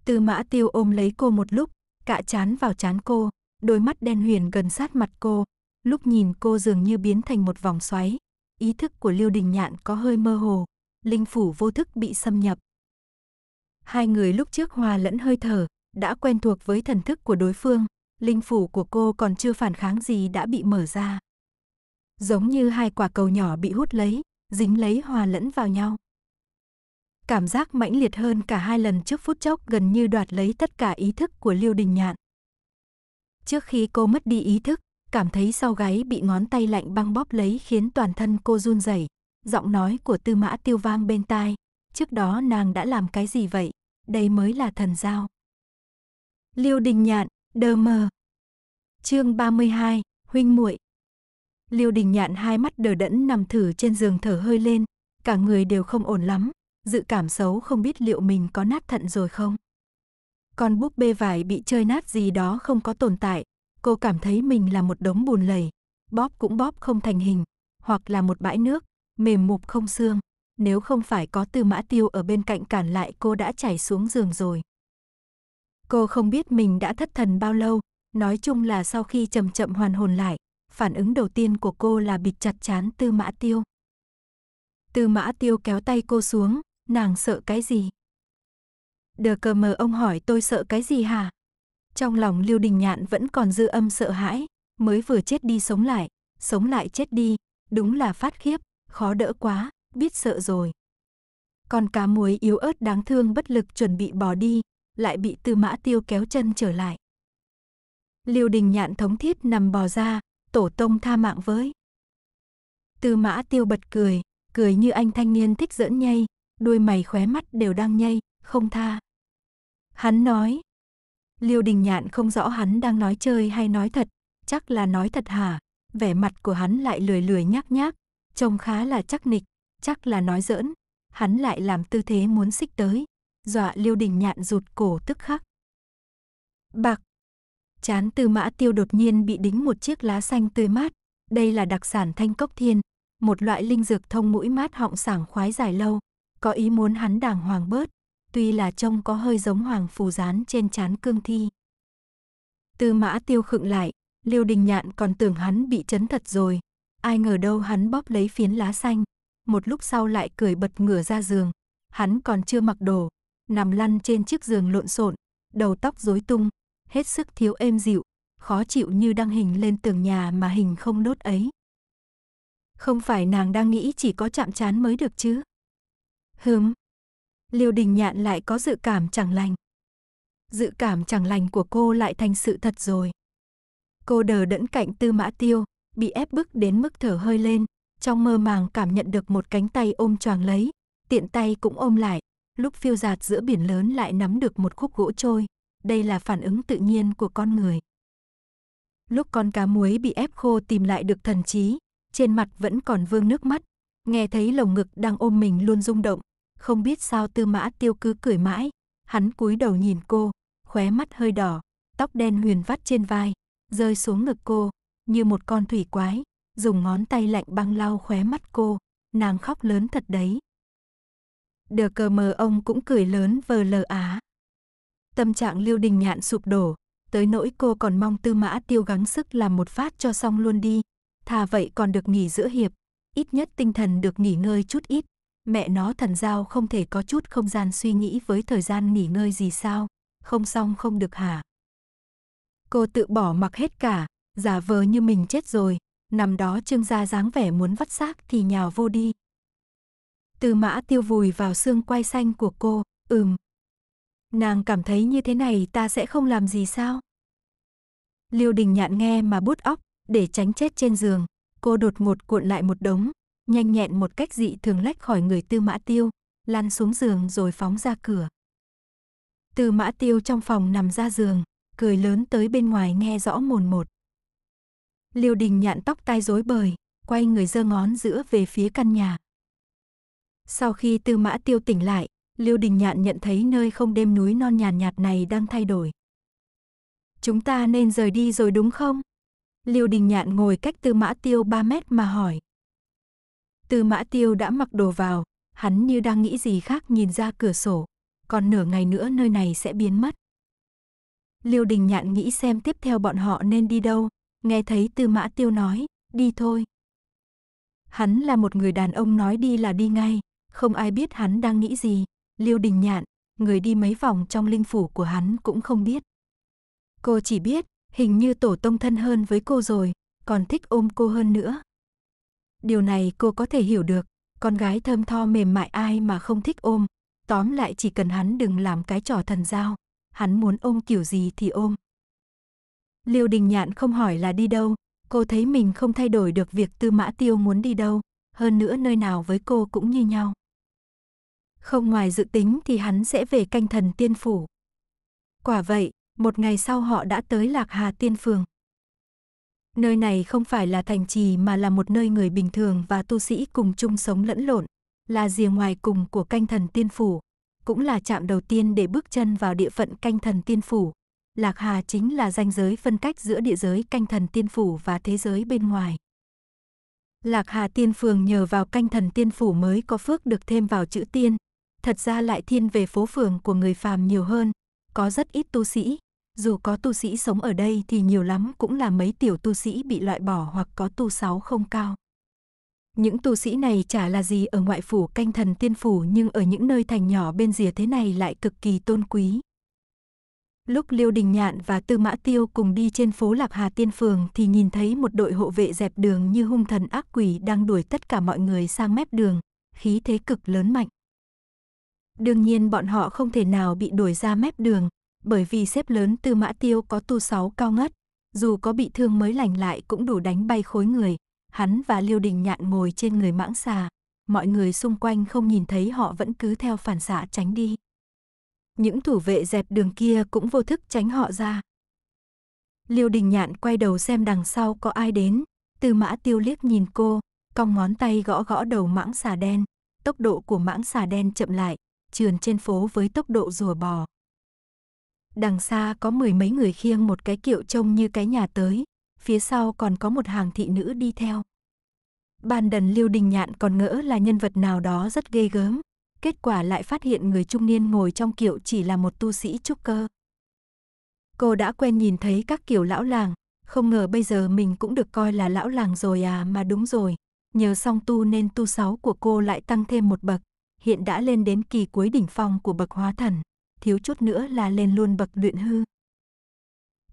Tư Mã Tiêu ôm lấy cô một lúc, cạ chán vào chán cô, đôi mắt đen huyền gần sát mặt cô, lúc nhìn cô dường như biến thành một vòng xoáy, ý thức của Lưu Đình Nhạn có hơi mơ hồ, linh phủ vô thức bị xâm nhập. Hai người lúc trước hòa lẫn hơi thở, đã quen thuộc với thần thức của đối phương, linh phủ của cô còn chưa phản kháng gì đã bị mở ra. Giống như hai quả cầu nhỏ bị hút lấy, dính lấy hòa lẫn vào nhau. Cảm giác mãnh liệt hơn cả hai lần trước phút chốc gần như đoạt lấy tất cả ý thức của Liêu Đình Nhạn. Trước khi cô mất đi ý thức, cảm thấy sau gáy bị ngón tay lạnh băng bóp lấy khiến toàn thân cô run rẩy. Giọng nói của Tư Mã Tiêu vang bên tai, trước đó nàng đã làm cái gì vậy? Đây mới là thần giao. Liêu Đình Nhạn, đờ mờ. Chương 32, huynh muội. Liêu Đình Nhạn hai mắt đờ đẫn nằm thử trên giường thở hơi lên, cả người đều không ổn lắm, dự cảm xấu không biết liệu mình có nát thận rồi không. Con búp bê vải bị chơi nát gì đó không có tồn tại, Cô cảm thấy mình là một đống bùn lầy, bóp cũng bóp không thành hình, hoặc là một bãi nước, mềm mục không xương. Nếu không phải có Tư Mã Tiêu ở bên cạnh cản lại cô đã chảy xuống giường rồi. Cô không biết mình đã thất thần bao lâu, nói chung là sau khi chậm chậm hoàn hồn lại, phản ứng đầu tiên của cô là bịt chặt chán Tư Mã Tiêu. Tư Mã Tiêu kéo tay cô xuống, nàng sợ cái gì? Đờ cờ mờ ông hỏi tôi sợ cái gì hả? Trong lòng Lưu Đình Nhạn vẫn còn dư âm sợ hãi, mới vừa chết đi sống lại, sống lại chết đi, đúng là phát khiếp, khó đỡ quá, biết sợ rồi. Con cá muối yếu ớt đáng thương bất lực chuẩn bị bỏ đi, lại bị Tư Mã Tiêu kéo chân trở lại. Lưu Đình Nhạn thống thiết nằm bò ra, tổ tông tha mạng với. Tư Mã Tiêu bật cười, cười như anh thanh niên thích giỡn nhây, đuôi mày khóe mắt đều đang nhây, không tha. Hắn nói, Liêu Đình Nhạn không rõ hắn đang nói chơi hay nói thật, chắc là nói thật hả? Vẻ mặt của hắn lại lười lười nhác nhác, trông khá là chắc nịch, chắc là nói giỡn. Hắn lại làm tư thế muốn xích tới, dọa Liêu Đình Nhạn rụt cổ tức khắc. Bạc. Chán Tư Mã Tiêu đột nhiên bị đính một chiếc lá xanh tươi mát, đây là đặc sản Thanh Cốc Thiên, một loại linh dược thông mũi mát họng sảng khoái dài lâu, có ý muốn hắn đàng hoàng bớt, tuy là trông có hơi giống hoàng phù dán trên trán cương thi. Tư mã tiêu khựng lại, liêu đình nhạn còn tưởng hắn bị chấn thật rồi, ai ngờ đâu hắn bóp lấy phiến lá xanh, một lúc sau lại cười bật ngửa ra giường, hắn còn chưa mặc đồ, nằm lăn trên chiếc giường lộn xộn, đầu tóc rối tung, hết sức thiếu êm dịu, khó chịu như đăng hình lên tường nhà mà hình không đốt ấy. Không phải nàng đang nghĩ chỉ có chạm chán mới được chứ? Hừm, Liêu Đình Nhạn lại có dự cảm chẳng lành. Dự cảm chẳng lành của cô lại thành sự thật rồi. Cô đờ đẫn cạnh Tư Mã Tiêu, bị ép bức đến mức thở hơi lên, trong mơ màng cảm nhận được một cánh tay ôm choàng lấy, tiện tay cũng ôm lại, lúc phiêu giạt giữa biển lớn lại nắm được một khúc gỗ trôi, đây là phản ứng tự nhiên của con người. Lúc con cá muối bị ép khô tìm lại được thần trí, trên mặt vẫn còn vương nước mắt, nghe thấy lồng ngực đang ôm mình luôn rung động, không biết sao tư mã tiêu cứ cười mãi, hắn cúi đầu nhìn cô, khóe mắt hơi đỏ, tóc đen huyền vắt trên vai, rơi xuống ngực cô, như một con thủy quái, dùng ngón tay lạnh băng lau khóe mắt cô, nàng khóc lớn thật đấy. Đờ cờ mờ ông cũng cười lớn vờ lờ á. Tâm trạng Lưu Đình Nhạn sụp đổ, tới nỗi cô còn mong Tư Mã Tiêu gắng sức làm một phát cho xong luôn đi, thà vậy còn được nghỉ giữa hiệp, ít nhất tinh thần được nghỉ ngơi chút ít, Mẹ nó thần giao không thể có chút không gian suy nghĩ với thời gian nghỉ ngơi gì sao, không xong không được hả? Cô tự bỏ mặc hết cả, giả vờ như mình chết rồi, nằm đó trương gia dáng vẻ muốn vắt xác thì nhào vô đi. Từ mã tiêu vùi vào xương quay xanh của cô, ừm. Nàng cảm thấy như thế này ta sẽ không làm gì sao? Liêu đình nhạn nghe mà bút óc, để tránh chết trên giường, cô đột ngột cuộn lại một đống, nhanh nhẹn một cách dị thường lách khỏi người tư mã tiêu, lăn xuống giường rồi phóng ra cửa. Tư mã tiêu trong phòng nằm ra giường, cười lớn tới bên ngoài nghe rõ mồn một. Liêu đình nhạn tóc tai rối bời, quay người giơ ngón giữa về phía căn nhà. Sau khi tư mã tiêu tỉnh lại, Liêu đình nhạn nhận thấy nơi không đêm núi non nhàn nhạt, này đang thay đổi. Chúng ta nên rời đi rồi đúng không? Liêu đình nhạn ngồi cách tư mã tiêu 3 mét mà hỏi. Tư mã tiêu đã mặc đồ vào, hắn như đang nghĩ gì khác nhìn ra cửa sổ, còn nửa ngày nữa nơi này sẽ biến mất. Liêu đình nhạn nghĩ xem tiếp theo bọn họ nên đi đâu, nghe thấy tư mã tiêu nói, đi thôi. Hắn là một người đàn ông nói đi là đi ngay, không ai biết hắn đang nghĩ gì, liêu đình nhạn, người đi mấy vòng trong linh phủ của hắn cũng không biết. Cô chỉ biết, hình như tổ tông thân hơn với cô rồi, còn thích ôm cô hơn nữa. Điều này cô có thể hiểu được, con gái thơm tho mềm mại ai mà không thích ôm, tóm lại chỉ cần hắn đừng làm cái trò thần giao, hắn muốn ôm kiểu gì thì ôm. Liêu Đình Nhạn không hỏi là đi đâu, cô thấy mình không thay đổi được việc Tư Mã Tiêu muốn đi đâu, hơn nữa nơi nào với cô cũng như nhau. Không ngoài dự tính thì hắn sẽ về canh thần tiên phủ. Quả vậy, một ngày sau họ đã tới Lạc Hà Tiên Phường. Nơi này không phải là thành trì mà là một nơi người bình thường và tu sĩ cùng chung sống lẫn lộn, là rìa ngoài cùng của canh thần tiên phủ, cũng là trạm đầu tiên để bước chân vào địa phận canh thần tiên phủ. Lạc Hà chính là ranh giới phân cách giữa địa giới canh thần tiên phủ và thế giới bên ngoài. Lạc Hà Tiên Phường nhờ vào canh thần tiên phủ mới có phước được thêm vào chữ tiên, thật ra lại thiên về phố phường của người phàm nhiều hơn, có rất ít tu sĩ, dù có tu sĩ sống ở đây thì nhiều lắm cũng là mấy tiểu tu sĩ bị loại bỏ hoặc có tu sáu không cao. Những tu sĩ này chả là gì ở ngoại phủ canh thần tiên phủ nhưng ở những nơi thành nhỏ bên rìa thế này lại cực kỳ tôn quý. Lúc Liêu Đình Nhạn và Tư Mã Tiêu cùng đi trên phố lạc Hà Tiên Phường thì nhìn thấy một đội hộ vệ dẹp đường như hung thần ác quỷ đang đuổi tất cả mọi người sang mép đường, khí thế cực lớn mạnh. Đương nhiên bọn họ không thể nào bị đuổi ra mép đường, bởi vì xếp lớn Tư Mã Tiêu có tu sáu cao ngất, dù có bị thương mới lành lại cũng đủ đánh bay khối người. Hắn và Liêu Đình Nhạn ngồi trên người mãng xà, mọi người xung quanh không nhìn thấy họ vẫn cứ theo phản xạ tránh đi. Những thủ vệ dẹp đường kia cũng vô thức tránh họ ra. Liêu Đình Nhạn quay đầu xem đằng sau có ai đến, Tư Mã Tiêu liếc nhìn cô, cong ngón tay gõ gõ đầu mãng xà đen, tốc độ của mãng xà đen chậm lại, trườn trên phố với tốc độ rùa bò. Đằng xa có mười mấy người khiêng một cái kiệu trông như cái nhà tới, phía sau còn có một hàng thị nữ đi theo. Ban đần Lưu Đình Nhạn còn ngỡ là nhân vật nào đó rất ghê gớm, kết quả lại phát hiện người trung niên ngồi trong kiệu chỉ là một tu sĩ trúc cơ. Cô đã quen nhìn thấy các kiểu lão làng, không ngờ bây giờ mình cũng được coi là lão làng rồi à mà đúng rồi. Nhờ song tu nên tu sáu của cô lại tăng thêm một bậc, hiện đã lên đến kỳ cuối đỉnh phong của bậc hóa thần thiếu chút nữa là lên luôn bậc luyện hư.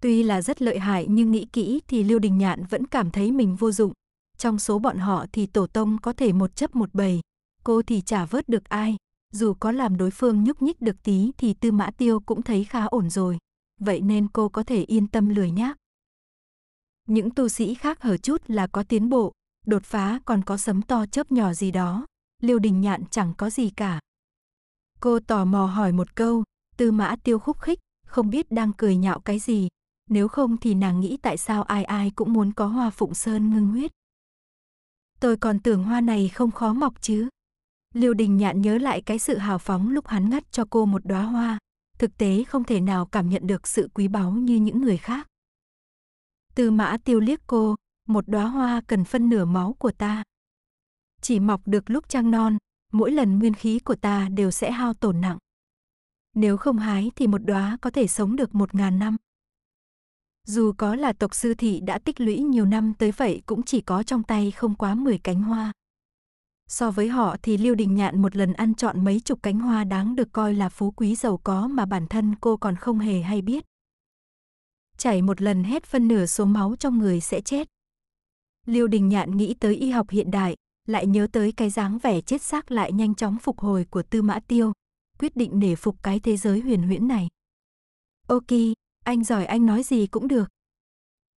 Tuy là rất lợi hại nhưng nghĩ kỹ thì Lưu Đình Nhạn vẫn cảm thấy mình vô dụng. Trong số bọn họ thì tổ tông có thể một chấp một bầy, cô thì chả vớt được ai. Dù có làm đối phương nhúc nhích được tí thì Tư Mã Tiêu cũng thấy khá ổn rồi. Vậy nên cô có thể yên tâm lười nhác. Những tu sĩ khác hở chút là có tiến bộ, đột phá còn có sấm to chớp nhỏ gì đó. Lưu Đình Nhạn chẳng có gì cả. Cô tò mò hỏi một câu, Tư mã tiêu khúc khích, không biết đang cười nhạo cái gì. Nếu không thì nàng nghĩ tại sao ai ai cũng muốn có hoa phụng sơn ngưng huyết. Tôi còn tưởng hoa này không khó mọc chứ. Liêu đình nhạn nhớ lại cái sự hào phóng lúc hắn ngắt cho cô một đóa hoa. Thực tế không thể nào cảm nhận được sự quý báu như những người khác. Tư mã tiêu liếc cô, một đóa hoa cần phân nửa máu của ta. Chỉ mọc được lúc trăng non, mỗi lần nguyên khí của ta đều sẽ hao tổn nặng nếu không hái thì một đóa có thể sống được một ngàn năm. Dù có là tộc sư thị đã tích lũy nhiều năm tới vậy cũng chỉ có trong tay không quá 10 cánh hoa. So với họ thì lưu Đình Nhạn một lần ăn chọn mấy chục cánh hoa đáng được coi là phú quý giàu có mà bản thân cô còn không hề hay biết. Chảy một lần hết phân nửa số máu trong người sẽ chết. lưu Đình Nhạn nghĩ tới y học hiện đại, lại nhớ tới cái dáng vẻ chết xác lại nhanh chóng phục hồi của Tư Mã Tiêu, quyết định nể phục cái thế giới huyền huyễn này. Ok, anh giỏi anh nói gì cũng được.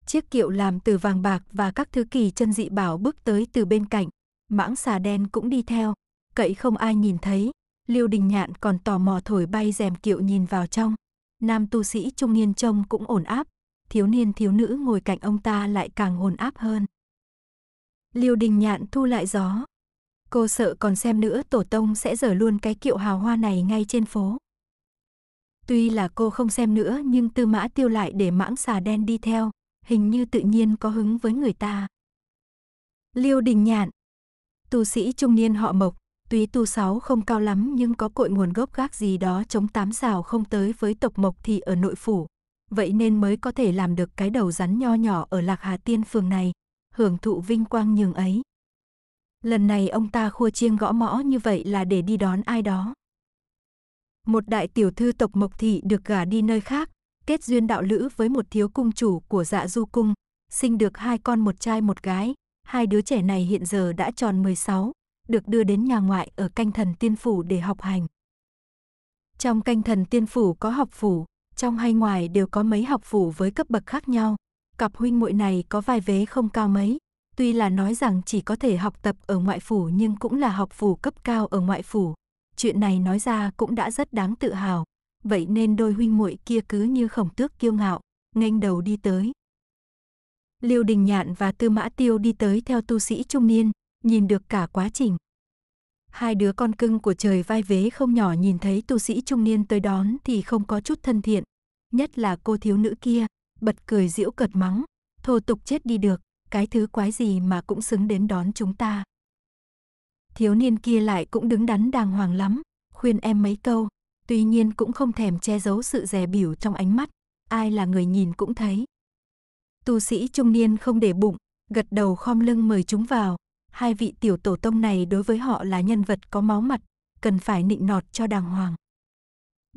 Chiếc kiệu làm từ vàng bạc và các thứ kỳ chân dị bảo bước tới từ bên cạnh, mãng xà đen cũng đi theo, cậy không ai nhìn thấy, Liêu Đình Nhạn còn tò mò thổi bay rèm kiệu nhìn vào trong. Nam tu sĩ trung niên trông cũng ổn áp, thiếu niên thiếu nữ ngồi cạnh ông ta lại càng hồn áp hơn. Liêu Đình Nhạn thu lại gió, Cô sợ còn xem nữa tổ tông sẽ dở luôn cái kiệu hào hoa này ngay trên phố. Tuy là cô không xem nữa nhưng tư mã tiêu lại để mãng xà đen đi theo, hình như tự nhiên có hứng với người ta. Liêu Đình Nhạn Tu sĩ trung niên họ mộc, tuy tu sáu không cao lắm nhưng có cội nguồn gốc gác gì đó chống tám xào không tới với tộc mộc thì ở nội phủ. Vậy nên mới có thể làm được cái đầu rắn nho nhỏ ở Lạc Hà Tiên phường này, hưởng thụ vinh quang nhường ấy. Lần này ông ta khua chiêng gõ mõ như vậy là để đi đón ai đó. Một đại tiểu thư tộc Mộc Thị được gả đi nơi khác, kết duyên đạo lữ với một thiếu cung chủ của dạ du cung, sinh được hai con một trai một gái, hai đứa trẻ này hiện giờ đã tròn 16, được đưa đến nhà ngoại ở canh thần tiên phủ để học hành. Trong canh thần tiên phủ có học phủ, trong hay ngoài đều có mấy học phủ với cấp bậc khác nhau. Cặp huynh muội này có vai vế không cao mấy, Tuy là nói rằng chỉ có thể học tập ở ngoại phủ nhưng cũng là học phủ cấp cao ở ngoại phủ. Chuyện này nói ra cũng đã rất đáng tự hào. Vậy nên đôi huynh muội kia cứ như khổng tước kiêu ngạo, nghênh đầu đi tới. Liêu Đình Nhạn và Tư Mã Tiêu đi tới theo tu sĩ trung niên, nhìn được cả quá trình. Hai đứa con cưng của trời vai vế không nhỏ nhìn thấy tu sĩ trung niên tới đón thì không có chút thân thiện, nhất là cô thiếu nữ kia, bật cười diễu cợt mắng, thô tục chết đi được cái thứ quái gì mà cũng xứng đến đón chúng ta. Thiếu niên kia lại cũng đứng đắn đàng hoàng lắm, khuyên em mấy câu, tuy nhiên cũng không thèm che giấu sự dè bỉu trong ánh mắt, ai là người nhìn cũng thấy. Tu sĩ trung niên không để bụng, gật đầu khom lưng mời chúng vào, hai vị tiểu tổ tông này đối với họ là nhân vật có máu mặt, cần phải nịnh nọt cho đàng hoàng.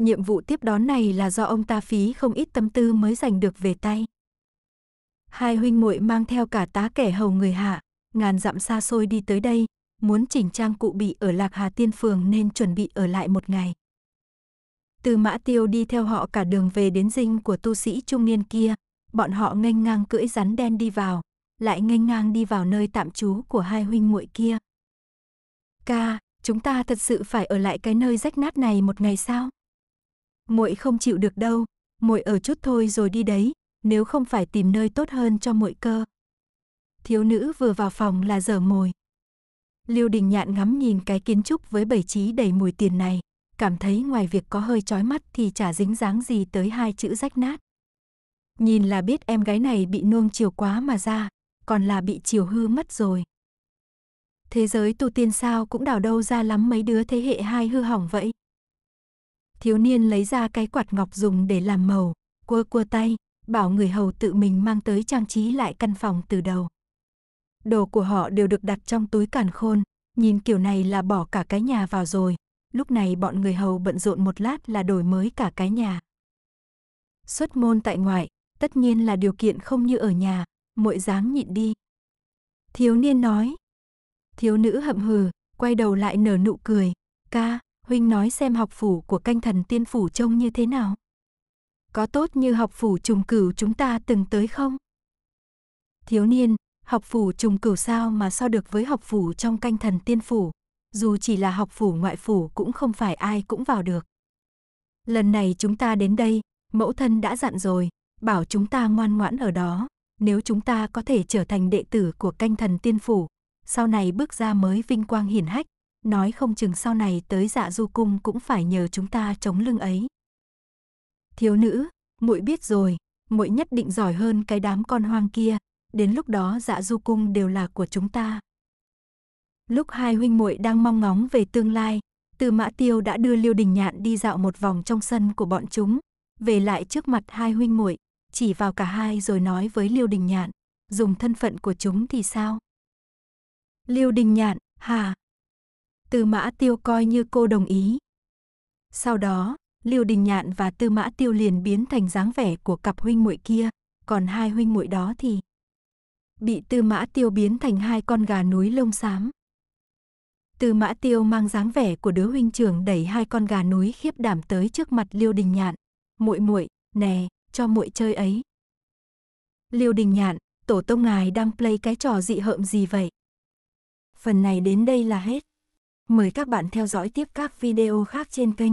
Nhiệm vụ tiếp đón này là do ông ta phí không ít tâm tư mới giành được về tay hai huynh muội mang theo cả tá kẻ hầu người hạ, ngàn dặm xa xôi đi tới đây, muốn chỉnh trang cụ bị ở Lạc Hà Tiên Phường nên chuẩn bị ở lại một ngày. Từ Mã Tiêu đi theo họ cả đường về đến dinh của tu sĩ trung niên kia, bọn họ nghênh ngang cưỡi rắn đen đi vào, lại nghênh ngang đi vào nơi tạm trú của hai huynh muội kia. Ca, chúng ta thật sự phải ở lại cái nơi rách nát này một ngày sao? Muội không chịu được đâu, muội ở chút thôi rồi đi đấy, nếu không phải tìm nơi tốt hơn cho muội cơ. Thiếu nữ vừa vào phòng là dở mồi. Lưu Đình Nhạn ngắm nhìn cái kiến trúc với bảy trí đầy mùi tiền này, cảm thấy ngoài việc có hơi chói mắt thì chả dính dáng gì tới hai chữ rách nát. Nhìn là biết em gái này bị nuông chiều quá mà ra, còn là bị chiều hư mất rồi. Thế giới tu tiên sao cũng đảo đâu ra lắm mấy đứa thế hệ hai hư hỏng vậy. Thiếu niên lấy ra cái quạt ngọc dùng để làm màu, cua cua tay, bảo người hầu tự mình mang tới trang trí lại căn phòng từ đầu. Đồ của họ đều được đặt trong túi càn khôn, nhìn kiểu này là bỏ cả cái nhà vào rồi. Lúc này bọn người hầu bận rộn một lát là đổi mới cả cái nhà. Xuất môn tại ngoại, tất nhiên là điều kiện không như ở nhà, muội dáng nhịn đi. Thiếu niên nói. Thiếu nữ hậm hừ, quay đầu lại nở nụ cười. Ca, huynh nói xem học phủ của canh thần tiên phủ trông như thế nào có tốt như học phủ trùng cửu chúng ta từng tới không? Thiếu niên, học phủ trùng cửu sao mà so được với học phủ trong canh thần tiên phủ, dù chỉ là học phủ ngoại phủ cũng không phải ai cũng vào được. Lần này chúng ta đến đây, mẫu thân đã dặn rồi, bảo chúng ta ngoan ngoãn ở đó, nếu chúng ta có thể trở thành đệ tử của canh thần tiên phủ, sau này bước ra mới vinh quang hiển hách, nói không chừng sau này tới dạ du cung cũng phải nhờ chúng ta chống lưng ấy thiếu nữ, muội biết rồi, muội nhất định giỏi hơn cái đám con hoang kia, đến lúc đó dạ du cung đều là của chúng ta. Lúc hai huynh muội đang mong ngóng về tương lai, từ mã tiêu đã đưa Liêu Đình Nhạn đi dạo một vòng trong sân của bọn chúng, về lại trước mặt hai huynh muội, chỉ vào cả hai rồi nói với Liêu Đình Nhạn, dùng thân phận của chúng thì sao? Liêu Đình Nhạn, hà. Từ mã tiêu coi như cô đồng ý. Sau đó, Liêu Đình Nhạn và Tư Mã Tiêu liền biến thành dáng vẻ của cặp huynh muội kia, còn hai huynh muội đó thì bị Tư Mã Tiêu biến thành hai con gà núi lông xám. Tư Mã Tiêu mang dáng vẻ của đứa huynh trưởng đẩy hai con gà núi khiếp đảm tới trước mặt Liêu Đình Nhạn, "Muội muội, nè, cho muội chơi ấy." Liêu Đình Nhạn, tổ tông ngài đang play cái trò dị hợm gì vậy? Phần này đến đây là hết. Mời các bạn theo dõi tiếp các video khác trên kênh.